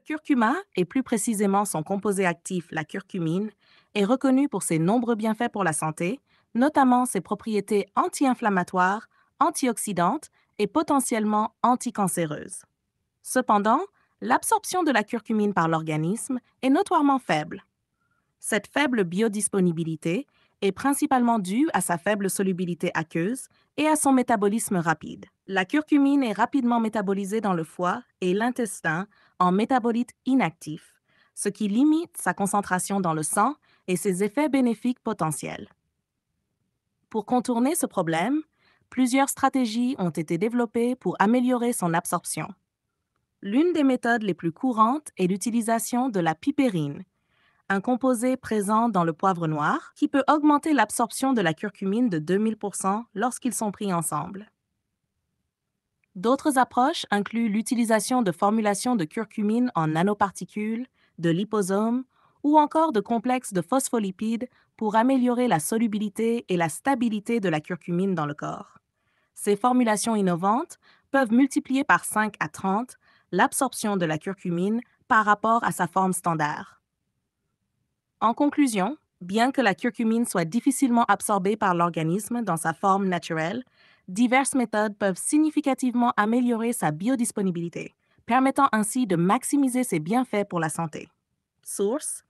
Le curcuma, et plus précisément son composé actif, la curcumine, est reconnu pour ses nombreux bienfaits pour la santé, notamment ses propriétés anti-inflammatoires, antioxydantes et potentiellement anticancéreuses. Cependant, l'absorption de la curcumine par l'organisme est notoirement faible. Cette faible biodisponibilité est principalement due à sa faible solubilité aqueuse et à son métabolisme rapide. La curcumine est rapidement métabolisée dans le foie et l'intestin en métabolite inactif, ce qui limite sa concentration dans le sang et ses effets bénéfiques potentiels. Pour contourner ce problème, plusieurs stratégies ont été développées pour améliorer son absorption. L'une des méthodes les plus courantes est l'utilisation de la pipérine, un composé présent dans le poivre noir qui peut augmenter l'absorption de la curcumine de 2000% lorsqu'ils sont pris ensemble. D'autres approches incluent l'utilisation de formulations de curcumine en nanoparticules, de liposomes ou encore de complexes de phospholipides pour améliorer la solubilité et la stabilité de la curcumine dans le corps. Ces formulations innovantes peuvent multiplier par 5 à 30 l'absorption de la curcumine par rapport à sa forme standard. En conclusion, bien que la curcumine soit difficilement absorbée par l'organisme dans sa forme naturelle, diverses méthodes peuvent significativement améliorer sa biodisponibilité, permettant ainsi de maximiser ses bienfaits pour la santé. Source